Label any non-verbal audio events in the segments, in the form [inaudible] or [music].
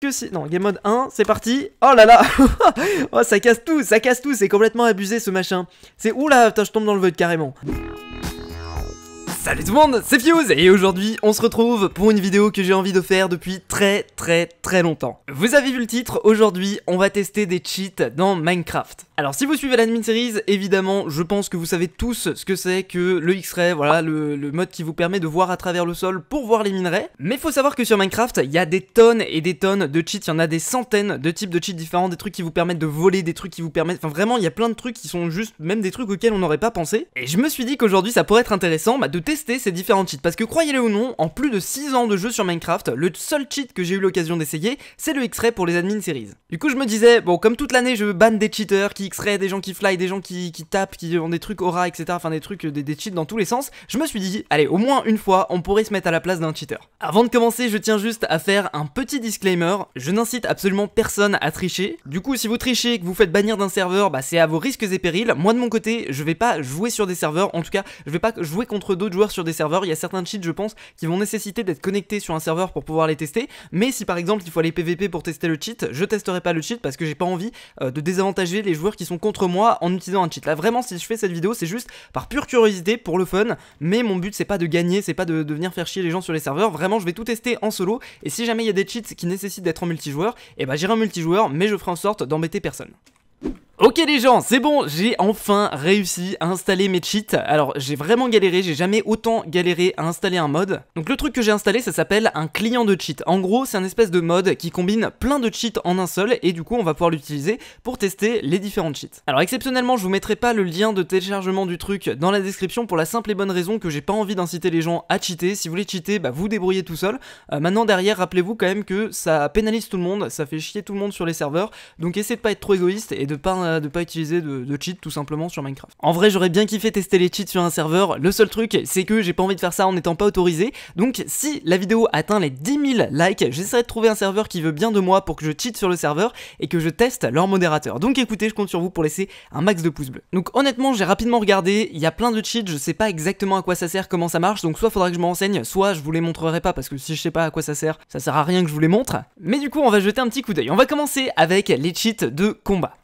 que c'est... Non, game mode 1, c'est parti. Oh là là [laughs] Oh, ça casse tout, ça casse tout, c'est complètement abusé ce machin. C'est... où là, putain, je tombe dans le vide carrément. Salut tout le monde, c'est Fuse et aujourd'hui on se retrouve pour une vidéo que j'ai envie de faire depuis très très très longtemps. Vous avez vu le titre, aujourd'hui on va tester des cheats dans Minecraft. Alors si vous suivez l'admin series, évidemment je pense que vous savez tous ce que c'est que le X-Ray, voilà le, mode qui vous permet de voir à travers le sol pour voir les minerais. Mais faut savoir que sur Minecraft il y a des tonnes et des tonnes de cheats, il y en a des centaines de types de cheats différents, des trucs qui vous permettent de voler, des trucs qui vous permettent... Enfin vraiment il y a plein de trucs qui sont juste même des trucs auxquels on n'aurait pas pensé. Et je me suis dit qu'aujourd'hui ça pourrait être intéressant bah, de tester ces différents cheats. Parce que croyez-le ou non, en plus de 6 ans de jeu sur Minecraft, le seul cheat que j'ai eu l'occasion d'essayer, c'est le X-Ray pour les admin series. Du coup, je me disais, bon, comme toute l'année, je banne des cheaters qui X-Ray, des gens qui fly, des gens qui, qui tapent, qui ont des trucs aura, etc. Enfin, des trucs, des, cheats dans tous les sens. Je me suis dit, allez, au moins une fois, on pourrait se mettre à la place d'un cheater. Avant de commencer, je tiens juste à faire un petit disclaimer. Je n'incite absolument personne à tricher. Du coup, si vous trichez que vous faites bannir d'un serveur, bah, c'est à vos risques et périls. Moi, de mon côté, je vais pas jouer sur des serveurs. En tout cas, je vais pas jouer contre d'autres joueurs sur des serveurs, il y a certains cheats, je pense, qui vont nécessiter d'être connectés sur un serveur pour pouvoir les tester. Mais si par exemple il faut aller PVP pour tester le cheat, je testerai pas le cheat parce que j'ai pas envie euh, de désavantager les joueurs qui sont contre moi en utilisant un cheat. Là, vraiment, si je fais cette vidéo, c'est juste par pure curiosité, pour le fun. Mais mon but, c'est pas de gagner, c'est pas de, venir faire chier les gens sur les serveurs. Vraiment, je vais tout tester en solo. Et si jamais il y a des cheats qui nécessitent d'être en multijoueur, et eh ben j'irai en multijoueur, mais je ferai en sorte d'embêter personne. Ok les gens, c'est bon, j'ai enfin réussi à installer mes cheats. Alors j'ai vraiment galéré, j'ai jamais autant galéré à installer un mod. Donc le truc que j'ai installé, ça s'appelle un client de cheat. En gros, c'est un espèce de mode qui combine plein de cheats en un seul et du coup on va pouvoir l'utiliser pour tester les différents cheats. Alors exceptionnellement, je vous mettrai pas le lien de téléchargement du truc dans la description pour la simple et bonne raison que j'ai pas envie d'inciter les gens à cheater. Si vous voulez cheater, bah vous débrouillez tout seul. Euh, maintenant derrière, rappelez-vous quand même que ça pénalise tout le monde, ça fait chier tout le monde sur les serveurs. Donc essayez de pas être trop égoïste et de pas euh, de pas utiliser de, de cheat tout simplement sur Minecraft. En vrai, j'aurais bien kiffé tester les cheats sur un serveur. Le seul truc, c'est que j'ai pas envie de faire ça en n'étant pas autorisé. Donc, si la vidéo atteint les 10 000 likes, j'essaierai de trouver un serveur qui veut bien de moi pour que je cheat sur le serveur et que je teste leur modérateur. Donc, écoutez, je compte sur vous pour laisser un max de pouces bleus. Donc, honnêtement, j'ai rapidement regardé. Il y a plein de cheats. Je sais pas exactement à quoi ça sert, comment ça marche. Donc, soit faudra que je me renseigne, soit je vous les montrerai pas parce que si je sais pas à quoi ça sert, ça sert à rien que je vous les montre. Mais du coup, on va jeter un petit coup d'œil. On va commencer avec les cheats de combat.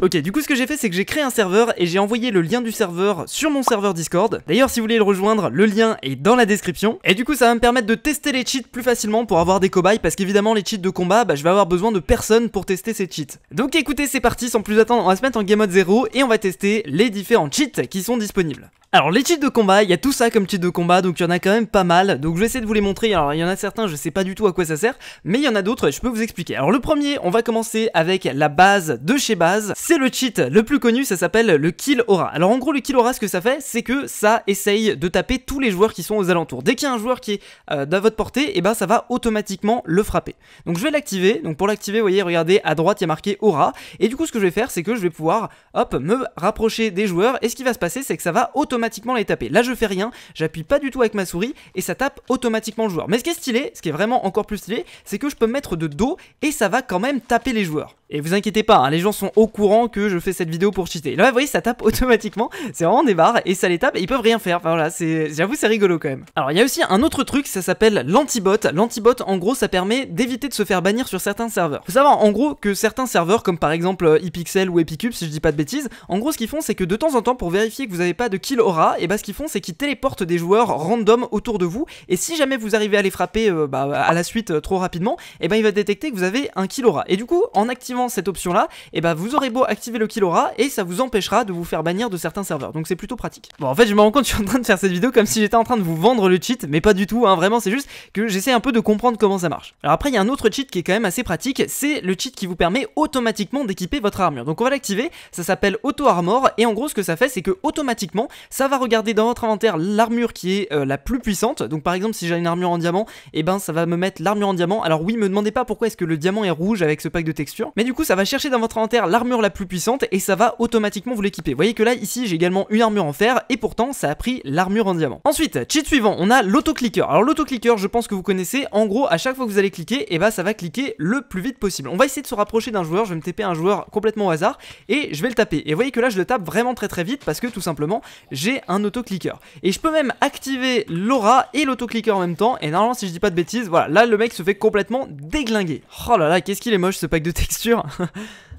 Ok, du coup ce que j'ai fait c'est que j'ai créé un serveur et j'ai envoyé le lien du serveur sur mon serveur Discord. D'ailleurs si vous voulez le rejoindre, le lien est dans la description. Et du coup ça va me permettre de tester les cheats plus facilement pour avoir des cobayes parce qu'évidemment les cheats de combat, bah, je vais avoir besoin de personne pour tester ces cheats. Donc écoutez c'est parti, sans plus attendre on va se mettre en game mode 0 et on va tester les différents cheats qui sont disponibles. Alors les cheats de combat, il y a tout ça comme cheat de combat, donc il y en a quand même pas mal. Donc je vais essayer de vous les montrer. Alors il y en a certains, je sais pas du tout à quoi ça sert, mais il y en a d'autres, je peux vous expliquer. Alors le premier, on va commencer avec la base de chez base. C'est le cheat le plus connu, ça s'appelle le kill aura. Alors en gros le kill aura, ce que ça fait, c'est que ça essaye de taper tous les joueurs qui sont aux alentours. Dès qu'il y a un joueur qui est euh, dans à votre portée, et eh ben ça va automatiquement le frapper. Donc je vais l'activer. Donc pour l'activer, vous voyez, regardez, à droite il y a marqué aura. Et du coup ce que je vais faire, c'est que je vais pouvoir, hop, me rapprocher des joueurs. Et ce qui va se passer, c'est que ça va automatiquement automatiquement les taper. Là, je fais rien, j'appuie pas du tout avec ma souris et ça tape automatiquement le joueur. Mais ce qui est stylé, ce qui est vraiment encore plus stylé, c'est que je peux me mettre de dos et ça va quand même taper les joueurs. Et vous inquiétez pas, hein, les gens sont au courant que je fais cette vidéo pour cheater. Là, vous voyez, ça tape [laughs] automatiquement, c'est vraiment des barres et ça les tape et ils peuvent rien faire. Enfin, voilà, j'avoue, c'est rigolo quand même. Alors, il y a aussi un autre truc, ça s'appelle l'antibot. L'antibot, en gros, ça permet d'éviter de se faire bannir sur certains serveurs. Faut savoir, en gros, que certains serveurs, comme par exemple euh, iPixel ou Epicube, si je dis pas de bêtises, en gros, ce qu'ils font, c'est que de temps en temps, pour vérifier que vous avez pas de kill et bah ce qu'ils font c'est qu'ils téléportent des joueurs random autour de vous et si jamais vous arrivez à les frapper euh, bah, à la suite euh, trop rapidement, et ben il va détecter que vous avez un kill aura. Et du coup, en activant cette option là, et ben bah, vous aurez beau activer le kill aura et ça vous empêchera de vous faire bannir de certains serveurs. Donc c'est plutôt pratique. Bon, en fait, je me rends compte [laughs] je suis en train de faire cette vidéo comme si j'étais en train de vous vendre le cheat, mais pas du tout hein. vraiment, c'est juste que j'essaie un peu de comprendre comment ça marche. Alors après, il y a un autre cheat qui est quand même assez pratique, c'est le cheat qui vous permet automatiquement d'équiper votre armure. Donc on va l'activer, ça s'appelle auto armor et en gros ce que ça fait c'est que automatiquement, ça ça va regarder dans votre inventaire l'armure qui est euh, la plus puissante. Donc par exemple si j'ai une armure en diamant, et eh ben ça va me mettre l'armure en diamant. Alors oui, me demandez pas pourquoi est-ce que le diamant est rouge avec ce pack de texture Mais du coup ça va chercher dans votre inventaire l'armure la plus puissante et ça va automatiquement vous l'équiper. Vous voyez que là ici j'ai également une armure en fer et pourtant ça a pris l'armure en diamant. Ensuite, cheat suivant, on a l'autoclicker. Alors l'autoclicker je pense que vous connaissez, en gros à chaque fois que vous allez cliquer, et bah ben ça va cliquer le plus vite possible. On va essayer de se rapprocher d'un joueur, je vais me taper un joueur complètement au hasard et je vais le taper. Et vous voyez que là je le tape vraiment très très vite parce que tout simplement j'ai un autocliqueur. Et je peux même activer l'aura et l'autocliqueur en même temps. Et normalement, si je dis pas de bêtises, voilà, là le mec se fait complètement déglinguer. Oh là là, qu'est-ce qu'il est moche ce pack de textures [laughs]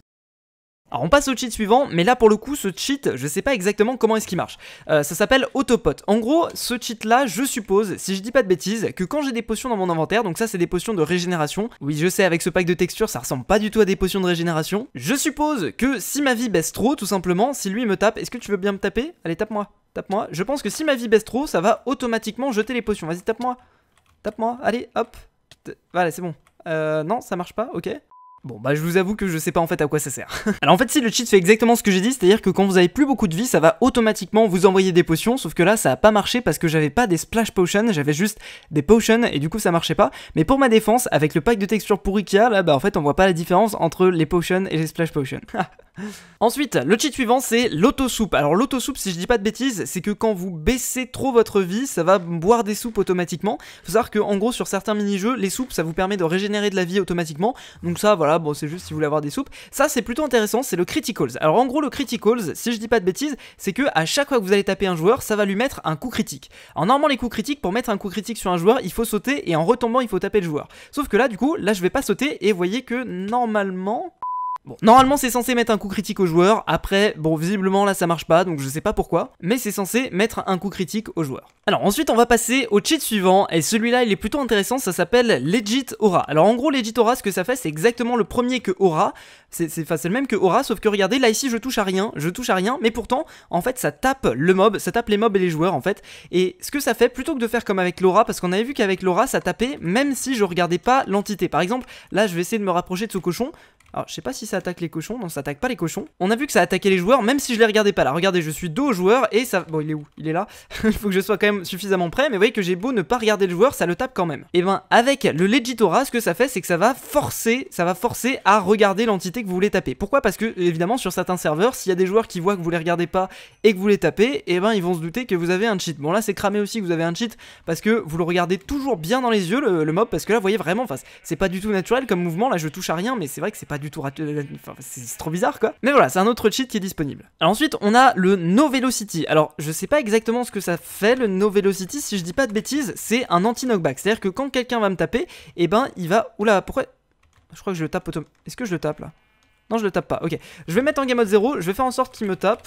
Alors on passe au cheat suivant, mais là pour le coup ce cheat, je sais pas exactement comment est-ce qu'il marche. Euh, ça s'appelle Autopot. En gros, ce cheat là, je suppose, si je dis pas de bêtises, que quand j'ai des potions dans mon inventaire, donc ça c'est des potions de régénération, oui je sais avec ce pack de textures ça ressemble pas du tout à des potions de régénération, je suppose que si ma vie baisse trop tout simplement, si lui me tape, est-ce que tu veux bien me taper Allez tape-moi, tape-moi, je pense que si ma vie baisse trop ça va automatiquement jeter les potions, vas-y tape-moi, tape-moi, allez hop, voilà c'est bon. Euh, non ça marche pas, ok Bon bah je vous avoue que je sais pas en fait à quoi ça sert. [laughs] Alors en fait si le cheat fait exactement ce que j'ai dit, c'est-à-dire que quand vous avez plus beaucoup de vie, ça va automatiquement vous envoyer des potions, sauf que là ça a pas marché parce que j'avais pas des splash potions, j'avais juste des potions et du coup ça marchait pas. Mais pour ma défense, avec le pack de textures pour a, là bah en fait on voit pas la différence entre les potions et les splash potions. [laughs] Ensuite, le cheat suivant, c'est lauto l'autosoupe. Alors lauto l'autosoupe, si je dis pas de bêtises, c'est que quand vous baissez trop votre vie, ça va boire des soupes automatiquement. Faut savoir que en gros sur certains mini-jeux, les soupes, ça vous permet de régénérer de la vie automatiquement. Donc ça, voilà, bon, c'est juste si vous voulez avoir des soupes. Ça, c'est plutôt intéressant, c'est le criticals. Alors en gros, le criticals, si je dis pas de bêtises, c'est que à chaque fois que vous allez taper un joueur, ça va lui mettre un coup critique. En normalement, les coups critiques, pour mettre un coup critique sur un joueur, il faut sauter et en retombant, il faut taper le joueur. Sauf que là, du coup, là, je vais pas sauter et voyez que normalement, Bon, normalement c'est censé mettre un coup critique au joueur, après, bon visiblement là ça marche pas, donc je sais pas pourquoi, mais c'est censé mettre un coup critique au joueur. Alors ensuite on va passer au cheat suivant, et celui-là il est plutôt intéressant, ça s'appelle Legit Aura. Alors en gros Legit Aura, ce que ça fait c'est exactement le premier que Aura, c'est le même que Aura, sauf que regardez, là ici je touche à rien, je touche à rien, mais pourtant, en fait ça tape le mob, ça tape les mobs et les joueurs en fait, et ce que ça fait, plutôt que de faire comme avec Laura, parce qu'on avait vu qu'avec Laura ça tapait même si je regardais pas l'entité. Par exemple, là je vais essayer de me rapprocher de ce cochon, alors, je sais pas si ça attaque les cochons. Non, ça attaque pas les cochons. On a vu que ça attaquait les joueurs, même si je les regardais pas là. Regardez, je suis dos au joueur et ça. Bon, il est où Il est là. [laughs] Il faut que je sois quand même suffisamment prêt. Mais vous voyez que j'ai beau ne pas regarder le joueur, ça le tape quand même. Et eh ben, avec le Legitora, ce que ça fait, c'est que ça va forcer, ça va forcer à regarder l'entité que vous voulez taper. Pourquoi Parce que, évidemment, sur certains serveurs, s'il y a des joueurs qui voient que vous les regardez pas et que vous les tapez, et eh ben, ils vont se douter que vous avez un cheat. Bon, là, c'est cramé aussi que vous avez un cheat parce que vous le regardez toujours bien dans les yeux, le, mob. Parce que là, vous voyez vraiment, c'est pas du tout naturel comme mouvement. Là, je touche à rien, mais c'est vrai que c'est pas du tout c'est trop bizarre quoi. Mais voilà, c'est un autre cheat qui est disponible. Alors ensuite, on a le No Velocity. Alors, je sais pas exactement ce que ça fait le No Velocity, si je dis pas de bêtises, c'est un anti-knockback. C'est-à-dire que quand quelqu'un va me taper, Et eh ben il va. Oula, pourquoi. Je crois que je le tape automatiquement. Est-ce que je le tape là Non, je le tape pas. Ok. Je vais mettre en game mode 0, je vais faire en sorte qu'il me tape.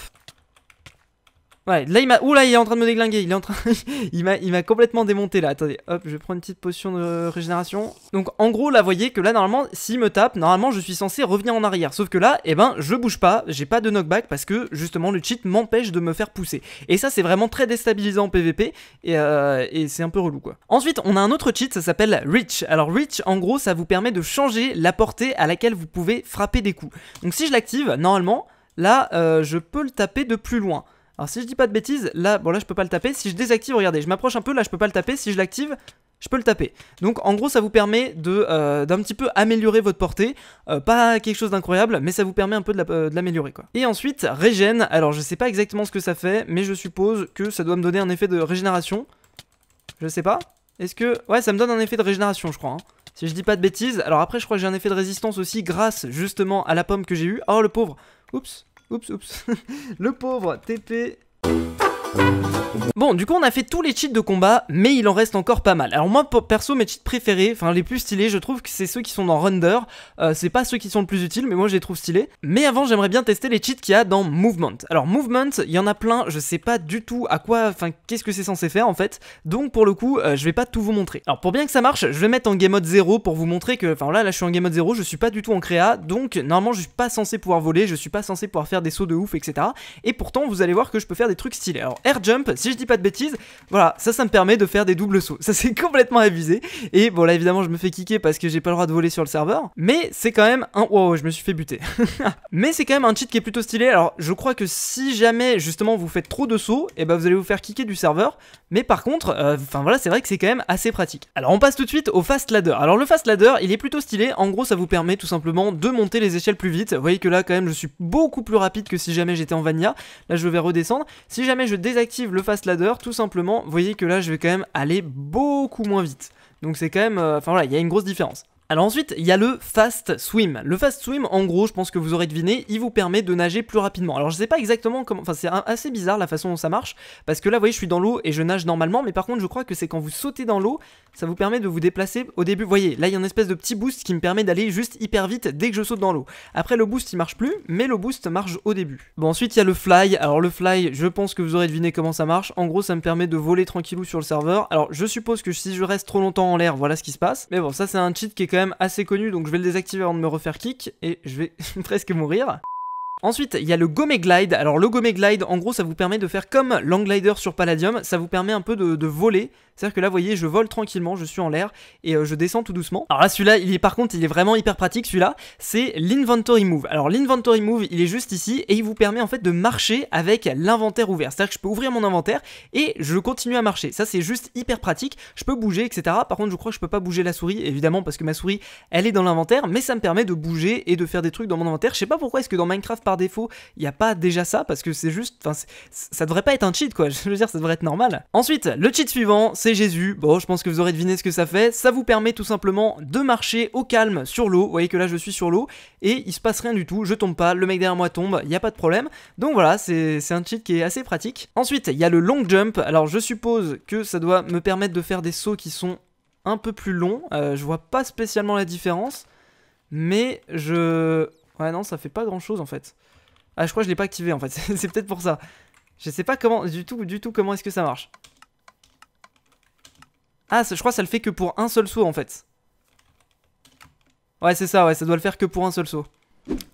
Ouais, là il m'a. Ouh là, il est en train de me déglinguer. Il est en train. [laughs] il m'a, il m'a complètement démonté là. Attendez, hop, je vais prendre une petite potion de régénération. Donc en gros, là, vous voyez que là normalement, s'il me tape, normalement, je suis censé revenir en arrière. Sauf que là, eh ben, je bouge pas. J'ai pas de knockback parce que justement, le cheat m'empêche de me faire pousser. Et ça, c'est vraiment très déstabilisant en PvP euh, et, c'est un peu relou quoi. Ensuite, on a un autre cheat. Ça s'appelle Reach. Alors Reach, en gros, ça vous permet de changer la portée à laquelle vous pouvez frapper des coups. Donc si je l'active, normalement, là, euh, je peux le taper de plus loin. Alors si je dis pas de bêtises, là, bon là je peux pas le taper. Si je désactive, regardez, je m'approche un peu, là je peux pas le taper. Si je l'active, je peux le taper. Donc en gros ça vous permet de euh, d'un petit peu améliorer votre portée, euh, pas quelque chose d'incroyable, mais ça vous permet un peu euh, de l'améliorer quoi. Et ensuite régène, alors je sais pas exactement ce que ça fait, mais je suppose que ça doit me donner un effet de régénération. Je sais pas. Est-ce que... Ouais ça me donne un effet de régénération je crois. Hein. Si je dis pas de bêtises, alors après je crois que j'ai un effet de résistance aussi grâce justement à la pomme que j'ai eue. Oh le pauvre Oups Oups, oups. [laughs] le pauvre TP. Bon, du coup, on a fait tous les cheats de combat, mais il en reste encore pas mal. Alors moi, perso, mes cheats préférés, enfin les plus stylés, je trouve que c'est ceux qui sont dans Render. Euh, c'est pas ceux qui sont le plus utiles, mais moi, je les trouve stylés. Mais avant, j'aimerais bien tester les cheats qu'il y a dans Movement. Alors Movement, il y en a plein, je sais pas du tout à quoi, enfin qu'est-ce que c'est censé faire en fait. Donc pour le coup, euh, je vais pas tout vous montrer. Alors pour bien que ça marche, je vais mettre en game mode 0 pour vous montrer que, enfin là, là, je suis en game mode 0, je suis pas du tout en créa, donc normalement, je suis pas censé pouvoir voler, je suis pas censé pouvoir faire des sauts de ouf, etc. Et pourtant, vous allez voir que je peux faire des trucs stylés. Alors air jump, si je dis pas de bêtises, voilà, ça, ça me permet de faire des doubles sauts. Ça, c'est [laughs] complètement abusé. Et bon, là, évidemment, je me fais kicker parce que j'ai pas le droit de voler sur le serveur. Mais c'est quand même un... Wow, je me suis fait buter. [laughs] mais c'est quand même un cheat qui est plutôt stylé. Alors, je crois que si jamais, justement, vous faites trop de sauts, et eh ben, vous allez vous faire kicker du serveur. Mais par contre, euh, enfin voilà, c'est vrai que c'est quand même assez pratique. Alors, on passe tout de suite au fast ladder. Alors, le fast ladder, il est plutôt stylé. En gros, ça vous permet tout simplement de monter les échelles plus vite. Vous voyez que là, quand même, je suis beaucoup plus rapide que si jamais j'étais en Vanilla. Là, je vais redescendre. Si jamais je désactive le fast tout simplement, vous voyez que là, je vais quand même aller beaucoup moins vite. Donc c'est quand même... Euh, enfin voilà, il y a une grosse différence. Alors ensuite, il y a le fast swim. Le fast swim, en gros, je pense que vous aurez deviné, il vous permet de nager plus rapidement. Alors je sais pas exactement comment, enfin c'est assez bizarre la façon dont ça marche, parce que là, vous voyez, je suis dans l'eau et je nage normalement, mais par contre, je crois que c'est quand vous sautez dans l'eau, ça vous permet de vous déplacer au début. Vous voyez, là, il y a une espèce de petit boost qui me permet d'aller juste hyper vite dès que je saute dans l'eau. Après, le boost, il marche plus, mais le boost marche au début. Bon, ensuite, il y a le fly. Alors le fly, je pense que vous aurez deviné comment ça marche. En gros, ça me permet de voler tranquillou sur le serveur. Alors je suppose que si je reste trop longtemps en l'air, voilà ce qui se passe. Mais bon, ça c'est un cheat qui est même assez connu, donc je vais le désactiver avant de me refaire kick, et je vais [laughs] presque mourir. Ensuite, il y a le Gomet Glide. Alors le Gomet Glide, en gros, ça vous permet de faire comme l'Anglider sur Palladium, ça vous permet un peu de voler, c'est-à-dire que là, vous voyez, je vole tranquillement, je suis en l'air et euh, je descends tout doucement. Alors là, celui-là, il est par contre, il est vraiment hyper pratique, celui-là, c'est l'inventory move. Alors l'inventory move, il est juste ici et il vous permet en fait de marcher avec l'inventaire ouvert. C'est-à-dire que je peux ouvrir mon inventaire et je continue à marcher. Ça, c'est juste hyper pratique. Je peux bouger, etc. Par contre, je crois que je peux pas bouger la souris, évidemment, parce que ma souris, elle est dans l'inventaire, mais ça me permet de bouger et de faire des trucs dans mon inventaire. Je sais pas pourquoi est-ce que dans Minecraft par défaut, il n'y a pas déjà ça, parce que c'est juste, enfin, ça devrait pas être un cheat, quoi. [laughs] Je veux dire, ça devrait être normal. Ensuite, le cheat suivant, c'est Jésus. Bon, je pense que vous aurez deviné ce que ça fait. Ça vous permet tout simplement de marcher au calme sur l'eau. Vous voyez que là, je suis sur l'eau et il se passe rien du tout. Je tombe pas, le mec derrière moi tombe, il n'y a pas de problème. Donc voilà, c'est un cheat qui est assez pratique. Ensuite, il y a le long jump. Alors, je suppose que ça doit me permettre de faire des sauts qui sont un peu plus longs. Euh, je vois pas spécialement la différence. Mais je... Ouais, non, ça fait pas grand-chose, en fait. Ah, je crois que je l'ai pas activé, en fait. [laughs] c'est peut-être pour ça. Je sais pas comment, du tout, du tout comment est-ce que ça marche. Ah, je crois que ça le fait que pour un seul saut en fait. Ouais, c'est ça, ouais, ça doit le faire que pour un seul saut.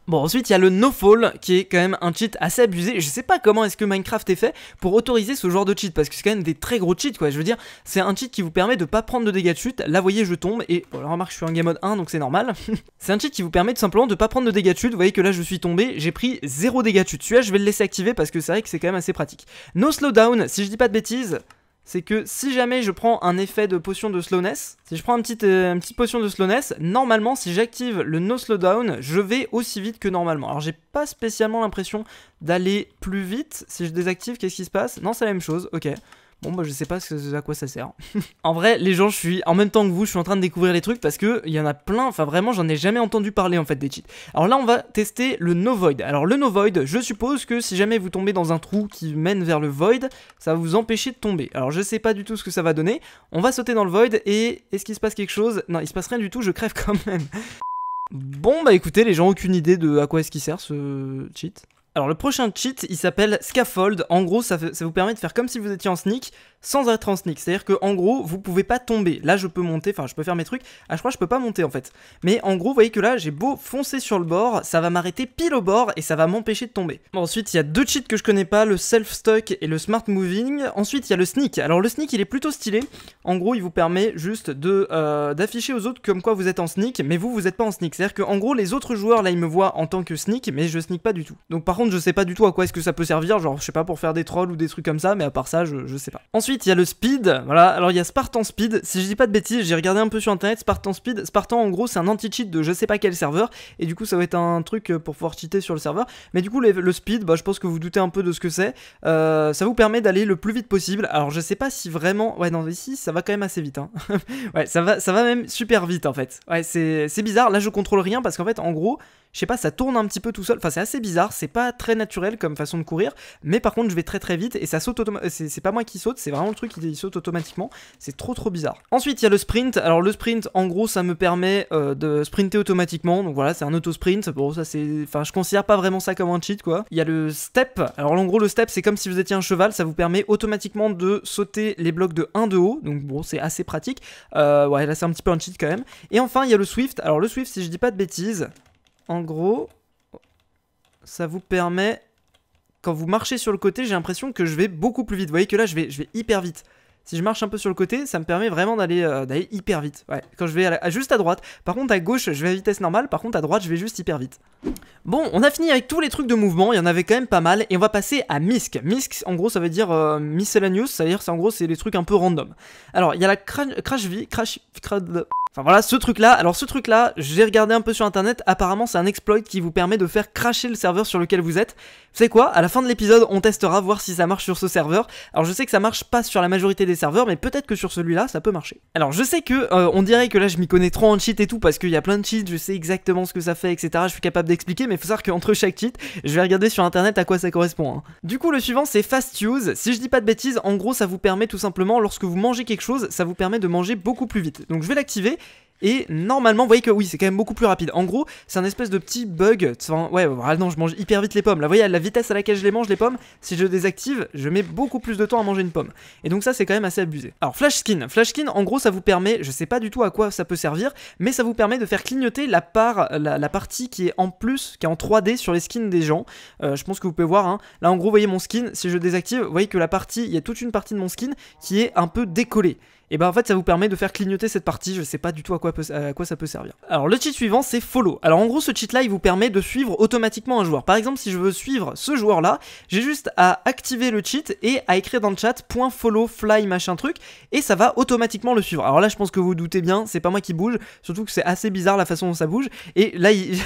Bon, ensuite, il y a le no fall qui est quand même un cheat assez abusé. Je sais pas comment est-ce que Minecraft est fait pour autoriser ce genre de cheat parce que c'est quand même des très gros cheats quoi. Je veux dire, c'est un cheat qui vous permet de pas prendre de dégâts de chute. Là, vous voyez, je tombe et bon, remarque, je suis en game mode 1 donc c'est normal. [laughs] c'est un cheat qui vous permet tout simplement de pas prendre de dégâts de chute. Vous voyez que là, je suis tombé, j'ai pris zéro dégâts de chute. Celui-là, je vais le laisser activer parce que c'est vrai que c'est quand même assez pratique. No slowdown, si je dis pas de bêtises c'est que si jamais je prends un effet de potion de slowness, si je prends une petite, euh, potion de slowness, normalement si j'active le no slowdown, je vais aussi vite que normalement. Alors j'ai pas spécialement l'impression d'aller plus vite. Si je désactive, qu'est-ce qui se passe Non, c'est la même chose, ok. Bon bah je sais pas à quoi ça sert. [laughs] en vrai, les gens, je suis en même temps que vous, je suis en train de découvrir les trucs parce que il y en a plein. Enfin vraiment, j'en ai jamais entendu parler en fait des cheats. Alors là, on va tester le no void. Alors le no void, je suppose que si jamais vous tombez dans un trou qui mène vers le void, ça va vous empêcher de tomber. Alors je sais pas du tout ce que ça va donner. On va sauter dans le void et est-ce qu'il se passe quelque chose Non, il se passe rien du tout. Je crève [laughs] quand même. bon bah écoutez, les gens, aucune idée de à quoi est-ce qu'il sert ce cheat. Alors le prochain cheat, il s'appelle Scaffold. En gros, ça, vous permet de faire comme si vous étiez en sneak sans être en sneak. C'est-à-dire que en gros, vous pouvez pas tomber. Là, je peux monter, enfin, je peux faire mes trucs. Ah, je crois que je peux pas monter en fait. Mais en gros, vous voyez que là, j'ai beau foncer sur le bord, ça va m'arrêter pile au bord et ça va m'empêcher de tomber. Bon, ensuite, il y a deux cheats que je connais pas, le self stuck et le smart moving. Ensuite, il y a le sneak. Alors le sneak, il est plutôt stylé. En gros, il vous permet juste de euh, d'afficher aux autres comme quoi vous êtes en sneak, mais vous vous êtes pas en sneak. C'est-à-dire que en gros, les autres joueurs là, ils me voient en tant que sneak, mais je sneak pas du tout. Donc par je sais pas du tout à quoi est-ce que ça peut servir, genre, je sais pas, pour faire des trolls ou des trucs comme ça, mais à part ça, je, sais pas. Ensuite, il y a le speed, voilà, alors il y a Spartan Speed, si je dis pas de bêtises, j'ai regardé un peu sur internet, Spartan Speed, Spartan en gros c'est un anti-cheat de je sais pas quel serveur, et du coup ça va être un truc euh, pour pouvoir cheater sur le serveur, mais du coup le speed, bah, je pense que vous doutez un peu de ce que c'est, euh, ça vous permet d'aller le plus vite possible, alors je sais pas si vraiment, ouais non, ici ça va quand même assez vite, hein. [laughs] ouais, ça va, ça va même super vite en fait, ouais, c'est bizarre, là je contrôle rien parce qu'en fait en gros, je sais pas, ça tourne un petit peu tout seul. Enfin, c'est assez bizarre, c'est pas très naturel comme façon de courir, mais par contre, je vais très très vite et ça saute euh, C'est pas moi qui saute, c'est vraiment le truc qui saute automatiquement. C'est trop trop bizarre. Ensuite, il y a le sprint. Alors, le sprint, en gros, ça me permet euh, de sprinter automatiquement. Donc voilà, c'est un auto-sprint. Bon, ça c'est. Enfin, je considère pas vraiment ça comme un cheat quoi. Il y a le step. Alors, en gros, le step, c'est comme si vous étiez un cheval, ça vous permet automatiquement de sauter les blocs de 1 de haut. Donc bon, c'est assez pratique. Euh, ouais, là, c'est un petit peu un cheat quand même. Et enfin, il y a le swift. Alors, le swift, si je dis pas de bêtises en gros, ça vous permet, quand vous marchez sur le côté, j'ai l'impression que je vais beaucoup plus vite. Vous voyez que là, je vais, je vais hyper vite. Si je marche un peu sur le côté, ça me permet vraiment d'aller euh, hyper vite. Ouais, quand je vais juste à droite. Par contre, à gauche, je vais à vitesse normale. Par contre, à droite, je vais juste hyper vite. Bon, on a fini avec tous les trucs de mouvement. Il y en avait quand même pas mal. Et on va passer à MISC. MISC, en gros, ça veut dire euh, miscellaneous. c'est à dire, en gros, c'est les trucs un peu random. Alors, il y a la crash vie. Crash. crash Enfin voilà, ce truc-là, alors ce truc-là, j'ai regardé un peu sur internet, apparemment c'est un exploit qui vous permet de faire cracher le serveur sur lequel vous êtes. Vous savez quoi À la fin de l'épisode, on testera, voir si ça marche sur ce serveur. Alors je sais que ça marche pas sur la majorité des serveurs, mais peut-être que sur celui-là, ça peut marcher. Alors je sais que, euh, on dirait que là je m'y connais trop en cheat et tout, parce qu'il y a plein de cheats, je sais exactement ce que ça fait, etc. Je suis capable d'expliquer, mais faut savoir qu'entre chaque cheat, je vais regarder sur internet à quoi ça correspond. Hein. Du coup, le suivant c'est Fast Use. Si je dis pas de bêtises, en gros ça vous permet tout simplement, lorsque vous mangez quelque chose, ça vous permet de manger beaucoup plus vite. Donc je vais l'activer et normalement, vous voyez que oui, c'est quand même beaucoup plus rapide. En gros, c'est un espèce de petit bug. ouais, oh, ah non, je mange hyper vite les pommes. Là, vous voyez, la vitesse à laquelle je les mange, les pommes, si je désactive, je mets beaucoup plus de temps à manger une pomme. Et donc ça, c'est quand même assez abusé. Alors, Flash Skin. Flash Skin, en gros, ça vous permet, je sais pas du tout à quoi ça peut servir, mais ça vous permet de faire clignoter la, part, la, partie qui est en plus, qui est en 3D sur les skins des gens. Euh, je pense que vous pouvez voir, hein. là, en gros, vous voyez mon skin. Si je désactive, vous voyez que la partie, il y a toute une partie de mon skin qui est un peu décollée et ben en fait ça vous permet de faire clignoter cette partie, je sais pas du tout à quoi, quoi ça peut servir. Alors le cheat suivant c'est follow. Alors en gros ce cheat là il vous permet de suivre automatiquement un joueur. Par exemple si je veux suivre ce joueur là, j'ai juste à activer le cheat et à écrire dans le chat point .follow fly machin truc et ça va automatiquement le suivre. Alors là je pense que vous, vous doutez bien, c'est pas moi qui bouge, surtout que c'est assez bizarre la façon dont ça bouge et là il, [laughs]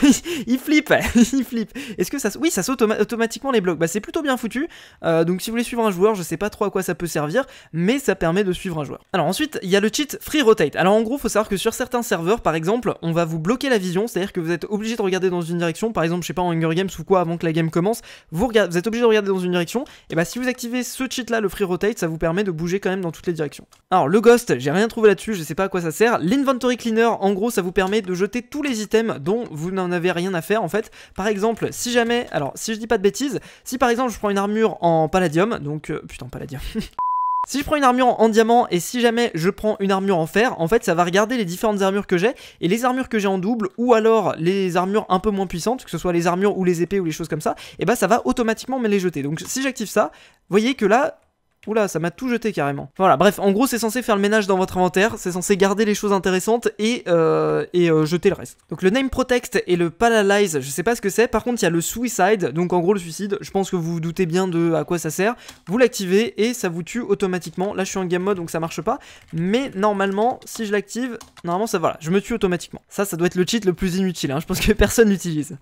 il flippe, [laughs] il flippe. Est-ce que ça oui, ça saute automatiquement les blocs. Bah c'est plutôt bien foutu. Euh, donc si vous voulez suivre un joueur, je sais pas trop à quoi ça peut servir, mais ça permet de suivre un joueur. Alors Ensuite, il y a le cheat Free Rotate. Alors en gros, faut savoir que sur certains serveurs, par exemple, on va vous bloquer la vision, c'est-à-dire que vous êtes obligé de regarder dans une direction, par exemple, je sais pas, en Hunger Games ou quoi, avant que la game commence, vous, vous êtes obligé de regarder dans une direction, et bah si vous activez ce cheat là, le Free Rotate, ça vous permet de bouger quand même dans toutes les directions. Alors le Ghost, j'ai rien trouvé là-dessus, je sais pas à quoi ça sert. L'Inventory Cleaner, en gros, ça vous permet de jeter tous les items dont vous n'en avez rien à faire en fait. Par exemple, si jamais, alors si je dis pas de bêtises, si par exemple je prends une armure en palladium, donc euh, putain palladium. [laughs] Si je prends une armure en diamant et si jamais je prends une armure en fer, en fait ça va regarder les différentes armures que j'ai et les armures que j'ai en double ou alors les armures un peu moins puissantes, que ce soit les armures ou les épées ou les choses comme ça, et eh bah ben, ça va automatiquement me les jeter. Donc si j'active ça, voyez que là Oula, ça m'a tout jeté carrément. Voilà, bref, en gros, c'est censé faire le ménage dans votre inventaire, c'est censé garder les choses intéressantes et, euh, euh, jeter le reste. Donc le name protect et le paralyze, je sais pas ce que c'est. Par contre, il y a le suicide, donc en gros le suicide, je pense que vous vous doutez bien de à quoi ça sert. Vous l'activez et ça vous tue automatiquement. Là, je suis en game mode donc ça marche pas, mais normalement, si je l'active, normalement ça voilà, je me tue automatiquement. Ça ça doit être le cheat le plus inutile, hein. je pense que [laughs] personne l'utilise.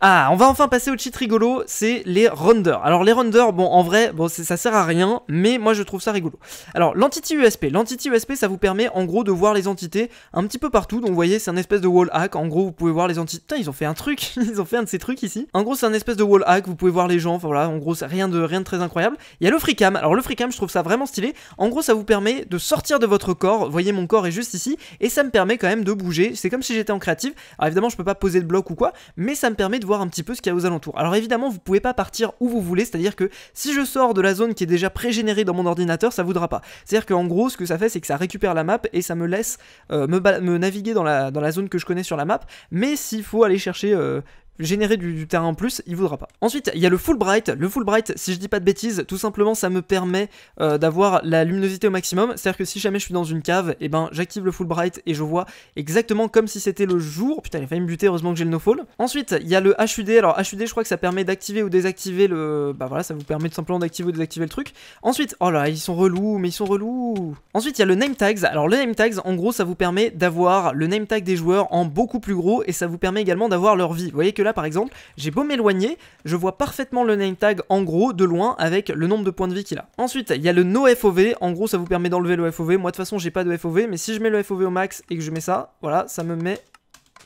Ah, on va enfin passer au cheat rigolo, c'est les renders. Alors les renders, bon en vrai, bon ça sert à rien, mais moi je trouve ça rigolo. Alors l'entity USP, l'entity USP ça vous permet en gros de voir les entités un petit peu partout. Donc vous voyez, c'est un espèce de wall hack. En gros, vous pouvez voir les entités. Putain, ils ont fait un truc, [laughs] ils ont fait un de ces trucs ici. En gros, c'est un espèce de wall hack, vous pouvez voir les gens, voilà, en gros, rien de rien de très incroyable. Il y a le freecam, Alors le freecam je trouve ça vraiment stylé. En gros, ça vous permet de sortir de votre corps. Vous voyez, mon corps est juste ici et ça me permet quand même de bouger. C'est comme si j'étais en créative. Alors évidemment, je peux pas poser de bloc ou quoi, mais ça me permet de voir un petit peu ce qu'il y a aux alentours. Alors évidemment, vous pouvez pas partir où vous voulez, c'est-à-dire que si je sors de la zone qui est déjà pré-générée dans mon ordinateur, ça voudra pas. C'est-à-dire qu'en gros, ce que ça fait, c'est que ça récupère la map et ça me laisse euh, me, naviguer dans la, dans la zone que je connais sur la map. Mais s'il faut aller chercher euh, générer du, terrain en plus, il voudra pas. Ensuite, il y a le full bright, Le full bright si je dis pas de bêtises, tout simplement ça me permet euh, d'avoir la luminosité au maximum. C'est-à-dire que si jamais je suis dans une cave, et eh ben j'active le full bright et je vois exactement comme si c'était le jour. Putain, il a failli me buter, heureusement que j'ai le no-fall. Ensuite, il y a le HUD. Alors HUD, je crois que ça permet d'activer ou désactiver le... Bah voilà, ça vous permet tout simplement d'activer ou désactiver le truc. Ensuite, oh là, ils sont relous, mais ils sont relous. Ensuite, il y a le name tags. Alors le name tags, en gros, ça vous permet d'avoir le name tag des joueurs en beaucoup plus gros et ça vous permet également d'avoir leur vie. Vous voyez que là, par exemple, j'ai beau m'éloigner, je vois parfaitement le name tag en gros de loin avec le nombre de points de vie qu'il a. Ensuite, il y a le no FOV. En gros, ça vous permet d'enlever le FOV. Moi, de toute façon, j'ai pas de FOV, mais si je mets le FOV au max et que je mets ça, voilà, ça me met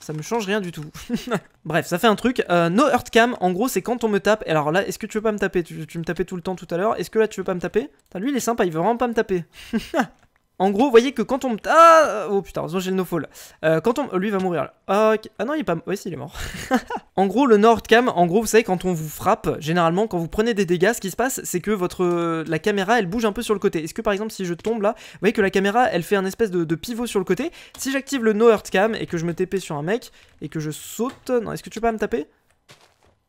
ça me change rien du tout. [laughs] Bref, ça fait un truc. Euh, no hurt Cam, en gros, c'est quand on me tape. Alors là, est-ce que tu veux pas me taper tu, me tapais tout le temps tout à l'heure. Est-ce que là, tu veux pas me taper Lui, il est sympa, il veut vraiment pas me taper. [laughs] En gros, vous voyez que quand on... Ah Oh putain, j'ai le no-fall. Euh, quand on... Oh, lui va mourir là. Ah, ah, non, il est pas... Oui, si, il est mort. [laughs] en gros, le cam, en gros, vous savez, quand on vous frappe, généralement, quand vous prenez des dégâts, ce qui se passe, c'est que votre... Euh, la caméra, elle bouge un peu sur le côté. Est-ce que, par exemple, si je tombe là, vous voyez que la caméra, elle fait un espèce de, pivot sur le côté. Si j'active le no cam et que je me TP sur un mec et que je saute... Non, est-ce que tu peux pas me taper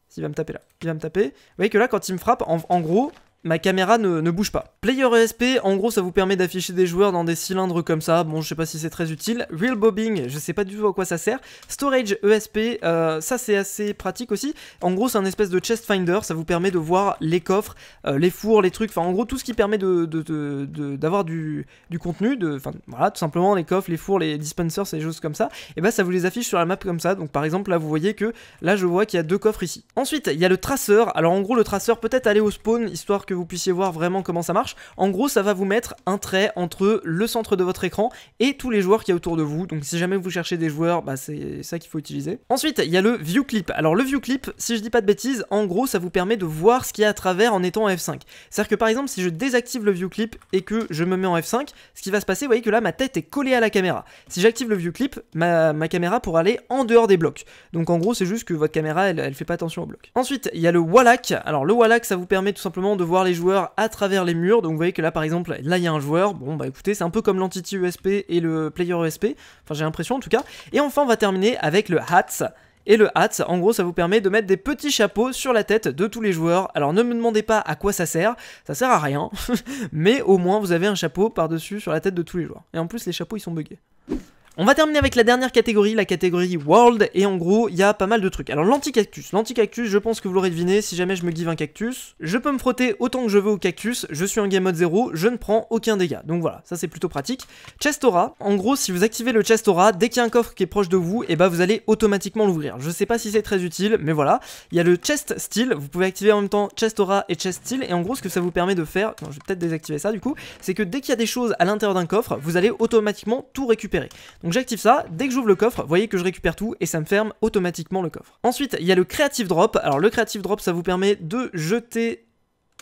S'il va me taper là. Il va me taper. Vous voyez que là, quand il me frappe, en gros, ma caméra ne, bouge pas. Player ESP, en gros, ça vous permet d'afficher des joueurs dans des cylindres comme ça. Bon, je sais pas si c'est très utile. Real Bobbing, je sais pas du tout à quoi ça sert. Storage ESP, euh, ça c'est assez pratique aussi. En gros, c'est un espèce de chest finder. Ça vous permet de voir les coffres, euh, les fours, les trucs. Enfin, en gros, tout ce qui permet d'avoir de, du, du, contenu. Enfin, voilà, tout simplement les coffres, les fours, les dispensers, ces choses comme ça. Et eh bah, ben, ça vous les affiche sur la map comme ça. Donc, par exemple, là, vous voyez que là, je vois qu'il y a deux coffres ici. Ensuite, il y a le traceur. Alors, en gros, le traceur peut-être aller au spawn histoire vous puissiez voir vraiment comment ça marche. En gros, ça va vous mettre un trait entre le centre de votre écran et tous les joueurs qui y a autour de vous. Donc si jamais vous cherchez des joueurs, bah, c'est ça qu'il faut utiliser. Ensuite, il y a le view clip. Alors le view clip, si je dis pas de bêtises, en gros, ça vous permet de voir ce qu'il y a à travers en étant en F5. C'est-à-dire que par exemple, si je désactive le view clip et que je me mets en F5, ce qui va se passer, vous voyez que là, ma tête est collée à la caméra. Si j'active le view clip, ma, caméra pourra aller en dehors des blocs. Donc en gros, c'est juste que votre caméra, elle, elle fait pas attention aux blocs. Ensuite, il y a le wallack. Alors le wallack, ça vous permet tout simplement de voir les joueurs à travers les murs. Donc vous voyez que là par exemple, là il y a un joueur. Bon bah écoutez, c'est un peu comme l'entity USP et le player USP. Enfin j'ai l'impression en tout cas. Et enfin on va terminer avec le hats. Et le hats en gros, ça vous permet de mettre des petits chapeaux sur la tête de tous les joueurs. Alors ne me demandez pas à quoi ça sert, ça sert à rien, [laughs] mais au moins vous avez un chapeau par-dessus sur la tête de tous les joueurs. Et en plus, les chapeaux, ils sont buggés. On va terminer avec la dernière catégorie, la catégorie World, et en gros, il y a pas mal de trucs. Alors, l'anti-cactus. L'anti-cactus, je pense que vous l'aurez deviné, si jamais je me give un cactus, je peux me frotter autant que je veux au cactus, je suis en game mode 0, je ne prends aucun dégât. Donc voilà, ça c'est plutôt pratique. Chest aura, en gros, si vous activez le chest aura, dès qu'il y a un coffre qui est proche de vous, et eh bah ben, vous allez automatiquement l'ouvrir. Je sais pas si c'est très utile, mais voilà. Il y a le Chest Steel, vous pouvez activer en même temps chest aura et Chest Steel, et en gros, ce que ça vous permet de faire, non, je vais peut-être désactiver ça du coup, c'est que dès qu'il y a des choses à l'intérieur d'un coffre, vous allez automatiquement tout récupérer. Donc j'active ça, dès que j'ouvre le coffre, vous voyez que je récupère tout et ça me ferme automatiquement le coffre. Ensuite, il y a le Creative Drop. Alors le Creative Drop, ça vous permet de jeter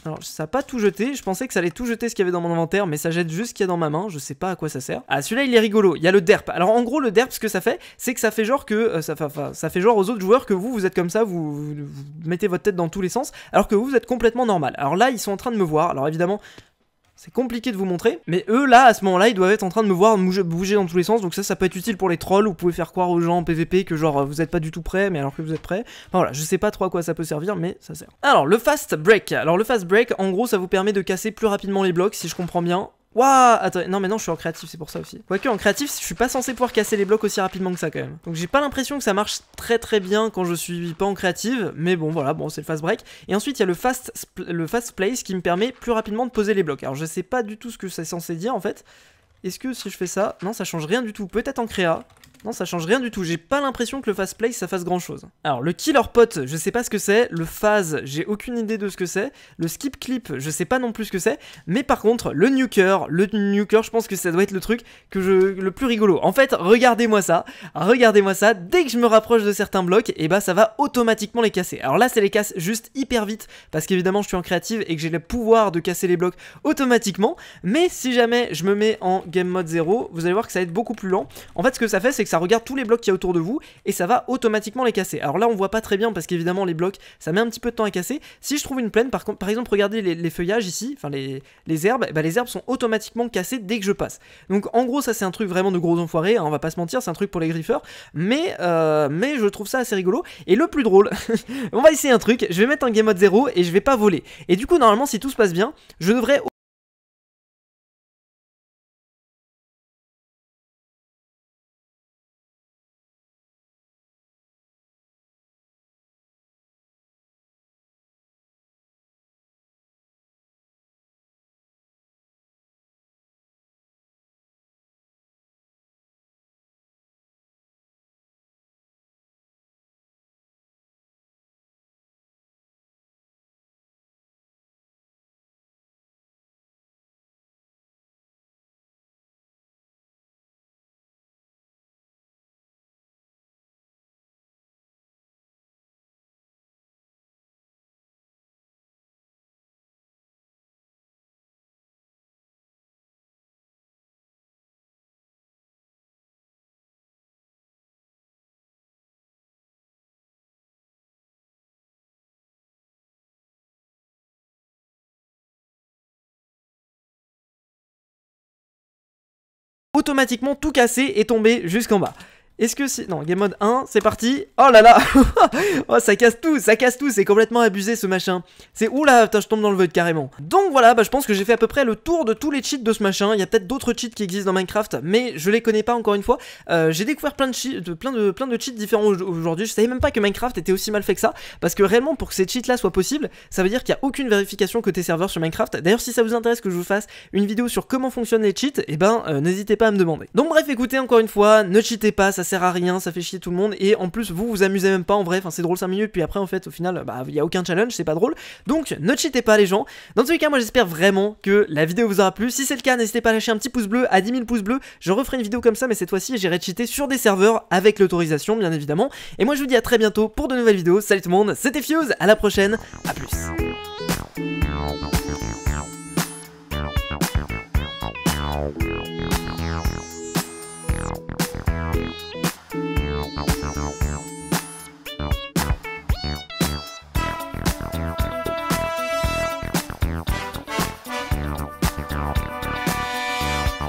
alors ça n'a pas tout jeté, je pensais que ça allait tout jeter ce qu'il y avait dans mon inventaire, mais ça jette juste ce qu'il y a dans ma main, je sais pas à quoi ça sert. Ah celui-là il est rigolo, il y a le derp. Alors en gros le derp ce que ça fait, c'est que ça fait genre que euh, ça, ça, fait genre aux autres joueurs que vous vous êtes comme ça, vous, vous, mettez votre tête dans tous les sens, alors que vous vous êtes complètement normal. Alors là ils sont en train de me voir, alors évidemment c'est compliqué de vous montrer, mais eux là, à ce moment-là, ils doivent être en train de me voir bouger dans tous les sens, donc ça, ça peut être utile pour les trolls, vous pouvez faire croire aux gens en PVP que genre vous êtes pas du tout prêt, mais alors que vous êtes prêt. Enfin voilà, je sais pas trop à quoi ça peut servir, mais ça sert. Alors, le fast break. Alors le fast break, en gros, ça vous permet de casser plus rapidement les blocs, si je comprends bien, Waouh Attends, non mais non, je suis en créatif, c'est pour ça aussi. Quoique en créatif, je suis pas censé pouvoir casser les blocs aussi rapidement que ça quand même. Donc j'ai pas l'impression que ça marche très très bien quand je suis pas en créative, mais bon voilà, bon c'est le fast break. Et ensuite il y a le fast, le fast place qui me permet plus rapidement de poser les blocs. Alors je sais pas du tout ce que c'est censé dire en fait. Est-ce que si je fais ça, non ça change rien du tout. Peut-être en créa, ça change rien du tout. J'ai pas l'impression que le fast play ça fasse grand chose. Alors, le killer pot, je sais pas ce que c'est. Le phase, j'ai aucune idée de ce que c'est. Le skip clip, je sais pas non plus ce que c'est. Mais par contre, le nuker, le nuker, je pense que ça doit être le truc que je, le plus rigolo. En fait, regardez-moi ça. Regardez-moi ça. Dès que je me rapproche de certains blocs, et eh bah ben, ça va automatiquement les casser. Alors là, ça les casse juste hyper vite parce qu'évidemment, je suis en créative et que j'ai le pouvoir de casser les blocs automatiquement. Mais si jamais je me mets en game mode 0, vous allez voir que ça va être beaucoup plus lent. En fait, ce que ça fait, c'est que ça regarde tous les blocs qu'il y a autour de vous et ça va automatiquement les casser. Alors là, on voit pas très bien parce qu'évidemment, les blocs, ça met un petit peu de temps à casser. Si je trouve une plaine, par, par exemple, regardez les, feuillages ici, enfin les, herbes, bah, les herbes sont automatiquement cassées dès que je passe. Donc en gros, ça c'est un truc vraiment de gros enfoiré hein, on va pas se mentir, c'est un truc pour les griffeurs, mais, euh, mais je trouve ça assez rigolo. Et le plus drôle, [laughs] on va essayer un truc, je vais mettre un game mode 0 et je vais pas voler. Et du coup, normalement, si tout se passe bien, je devrais automatiquement tout casser et tomber jusqu'en bas. Est-ce que si... Non, game mode 1, c'est parti. Oh là là [laughs] oh, Ça casse tout, ça casse tout, c'est complètement abusé ce machin. C'est... Oula, là, putain, je tombe dans le vide carrément. Donc voilà, bah, je pense que j'ai fait à peu près le tour de tous les cheats de ce machin. Il y a peut-être d'autres cheats qui existent dans Minecraft, mais je les connais pas encore une fois. Euh, j'ai découvert plein de, cheats, plein, de, plein de cheats différents aujourd'hui. Je savais même pas que Minecraft était aussi mal fait que ça. Parce que réellement, pour que ces cheats-là soient possibles, ça veut dire qu'il n'y a aucune vérification côté serveur sur Minecraft. D'ailleurs, si ça vous intéresse que je vous fasse une vidéo sur comment fonctionnent les cheats, et eh ben, euh, n'hésitez pas à me demander. Donc bref, écoutez, encore une fois, ne cheatez pas, sert à rien, ça fait chier tout le monde, et en plus vous vous amusez même pas en vrai, enfin c'est drôle 5 minutes, puis après en fait au final bah il n'y a aucun challenge, c'est pas drôle. Donc ne cheatez pas les gens. Dans tous les cas moi j'espère vraiment que la vidéo vous aura plu. Si c'est le cas n'hésitez pas à lâcher un petit pouce bleu à 10 000 pouces bleus. Je referai une vidéo comme ça mais cette fois-ci j'irai cheater sur des serveurs avec l'autorisation bien évidemment. Et moi je vous dis à très bientôt pour de nouvelles vidéos. Salut tout le monde, c'était Fuse, à la prochaine, à plus.